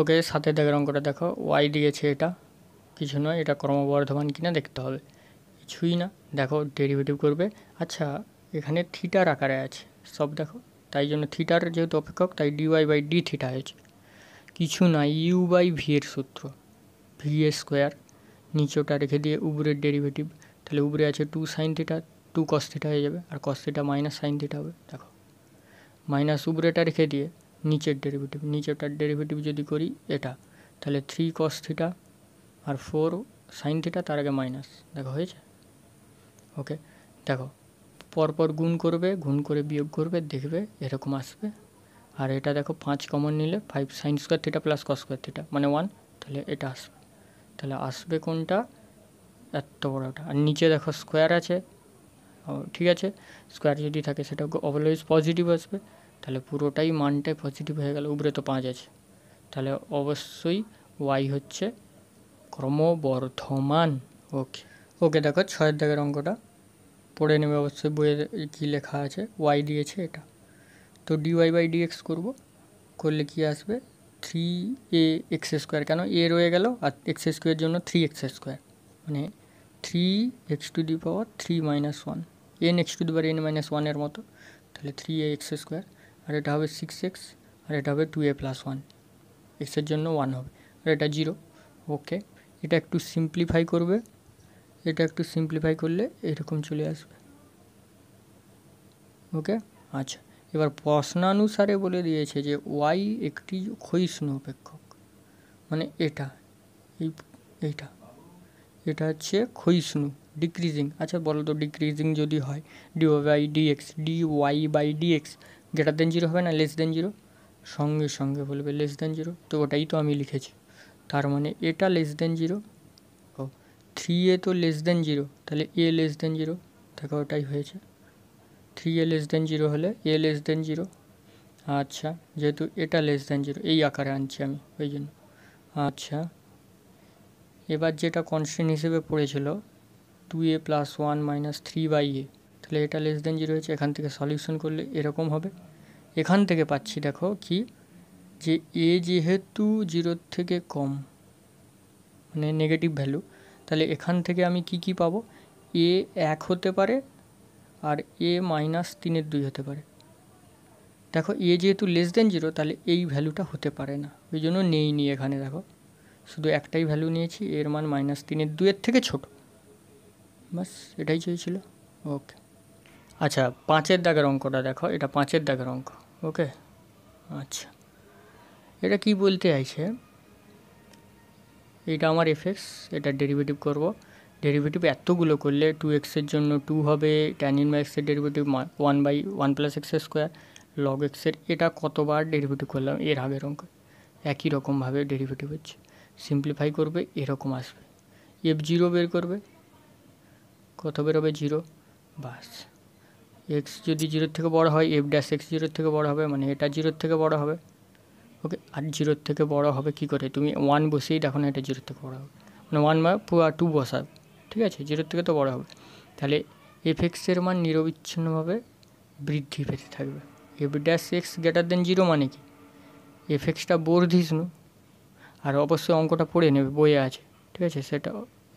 ওকে সাথে দাগের করে দেখো ওয়াই দিয়েছে এটা কিছু নয় এটা ক্রমবর্ধমান কিনা দেখতে হবে কিছুই না দেখো ডেরিভেটিভ করবে আচ্ছা এখানে থিটার আকারে আছে সব দেখো তাই জন্য থিটার যেহেতু অপেক্ষক তাই ডিওয়াই বাই ডি থিটা হয়েছে কিছু না ইউ বাই ভি এর সূত্র ভি এ স্কোয়ার নিচেটা রেখে দিয়ে উবরের ডেরিভেটিভ তাহলে উবরে আছে two sine theta two cos theta হয়ে যাবে আর cos theta minus sine theta হবে দেখো মাইনাস উবরেটা রেখে দিয়ে নিচের ডেরিভেটিভ নিচেরটার ডেরিভেটিভ যদি করি এটা তাহলে থ্রি কস থিটা আর ফোর সাইন থিটা তার আগে মাইনাস দেখো হয়েছে ওকে দেখো পরপর গুণ করবে গুণ করে বিয়োগ করবে দেখবে এরকম আসবে আর এটা দেখো পাঁচ কমন নিলে five sine square theta plus cos square theta মানে ওয়ান তাহলে এটা আসবে তাহলে আসবে কোনটা এত বড়টা আর নিচে দেখো স্কোয়ার আছে ঠিক আছে স্কোয়ার যদি থাকে সেটা অলওয়েজ পজিটিভ আসবে তাহলে পুরোটাই মানটাই পজিটিভ হয়ে গেল উপরে তো পাঁচ আছে তাহলে অবশ্যই ওয়াই হচ্ছে ক্রমবর্ধমান ওকে ওকে দেখো ছয়ের দাগের অঙ্কটা পড়ে নেবে অবশ্যই বইয়ের কী লেখা আছে ওয়াই দিয়েছে এটা তো ডিওয়াই বাই ডিএক্স করবো করলে কি আসবে থ্রি এ এক্স স্কোয়ার কেন এ রয়ে গেল আর এক্স স্কোয়ার জন্য থ্রি এক্স স্কোয়ার মানে three x to the power three minus one n x to the power n minus ওয়ানের মতো তাহলে থ্রি এ এক্স স্কোয়ার আর এটা হবে সিক্স এক্স আর এটা হবে টু এ প্লাস ওয়ান এক্সের জন্য ওয়ান হবে আর এটা জিরো ওকে এটা একটু সিম্পলিফাই করবে এটা একটু সিম্পলিফাই করলে এরকম চলে আসবে ওকে আচ্ছা এবার প্রশ্নানুসারে বলে দিয়েছে যে ওয়াই একটি ক্ষয়িষ্ণু অপেক্ষক মানে এটা এই এইটা এটা হচ্ছে ক্ষয়িষ্ণু ডিক্রিজিং আচ্ছা বলো তো ডিক্রিজিং যদি হয় ডি ও by d x d y by d x greater than zero হবে না লেস দেন জিরো সঙ্গে সঙ্গে বলবে লেস দেন জিরো তো ওটাই তো আমি লিখেছি তার মানে এটা লেস দেন জিরো ও থ্রি এ তো লেস দেন জিরো তাহলে এ লেস দেন জিরো দেখো ওটাই হয়েছে three a less than zero হলে এ লেস দেন জিরো আচ্ছা যেহেতু এটা লেস দেন জিরো এই আকারে আনছি আমি ওই জন্য আচ্ছা এবার যেটা কনস্ট্যান্ট হিসেবে পড়েছিল two a plus one minus three by a তাহলে এটা লেস দেন জিরো হয়েছে এখান থেকে সলিউশন করলে এরকম হবে এখান থেকে পাচ্ছি দেখো কি যে এ যেহেতু জিরোর থেকে কম মানে নেগেটিভ ভ্যালু তাহলে এখান থেকে আমি কি কি পাবো এ এক হতে পারে আর এ মাইনাস তিনের দুই হতে পারে দেখো এ যেহেতু লেস দেন জিরো তাহলে এই ভ্যালুটা হতে পারে না ওই জন্য নেই নি এখানে দেখো শুধু একটাই ভ্যালু নিয়েছি এর মান মাইনাস তিনের দুইয়ের থেকে ছোট বাস এটাই চেয়েছিল ওকে আচ্ছা পাঁচের দাগের অঙ্কটা দেখো এটা পাঁচের দাগের অঙ্ক ওকে আচ্ছা এটা কি বলতে চাইছে এটা আমার এফএক্স এটা ডেরিভেটিভ করব ডেরিভেটিভ এতগুলো করলে টু এক্সের জন্য টু হবে ট্যান ইনভার এক্সের derivative one by one plus এক্সের স্কোয়ার লগ এক্সের এটা কতবার ডেরিভেটিভ করলাম এর আগের অঙ্ক একই রকমভাবে ডেরিভেটিভ হচ্ছে সিম্পলিফাই করবে এরকম আসবে এফ জিরো বের করবে কত বেরোবে জিরো বাস এক্স যদি জিরোর থেকে বড় হয় এফ ড্যাশ এক্স জিরোর থেকে বড় হবে মানে এটা জিরোর থেকে বড় হবে ওকে আর জিরোর থেকে বড় হবে কি করে তুমি ওয়ান বসেই দেখো না এটা জিরোর থেকে বড় হবে মানে ওয়ান বা আর টু বসাবে ঠিক আছে জিরোর থেকে তো বড় হবে তাহলে এফ এক্সের মান নিরবিচ্ছিন্নভাবে বৃদ্ধি পেতে থাকবে f dash x greater than zero মানে কি এফ এক্সটা বর্ধিষ্ণু আর অবশ্যই অঙ্কটা পড়ে নেবে বইয়ে আছে ঠিক আছে সেটা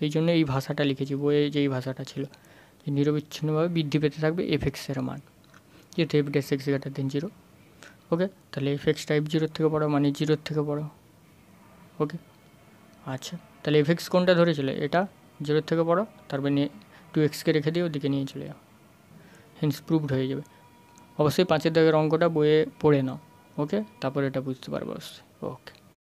এই জন্য এই ভাষাটা লিখেছি বইয়ে যেই ভাষাটা ছিল নিরবিচ্ছিন্নভাবে বৃদ্ধি পেতে থাকবে এফ এক্সের মান যেহেতু f dash x greater than zero okay তাহলে এফ এক্স টাইপ জিরোর থেকে বড়ো মানে জিরোর থেকে বড়ো ওকে আচ্ছা তাহলে এফ এক্স কোনটা ধরেছিল এটা জিরোর থেকে বড়ো তারপরে মানে নিয়ে টু এক্সকে রেখে দিয়ে ওদিকে নিয়ে চলে যাও হেন্স প্রুভড হয়ে যাবে অবশ্যই পাঁচের দাগের অঙ্কটা বইয়ে পড়ে নাও ওকে তারপর এটা বুঝতে পারবো অবশ্যই ওকে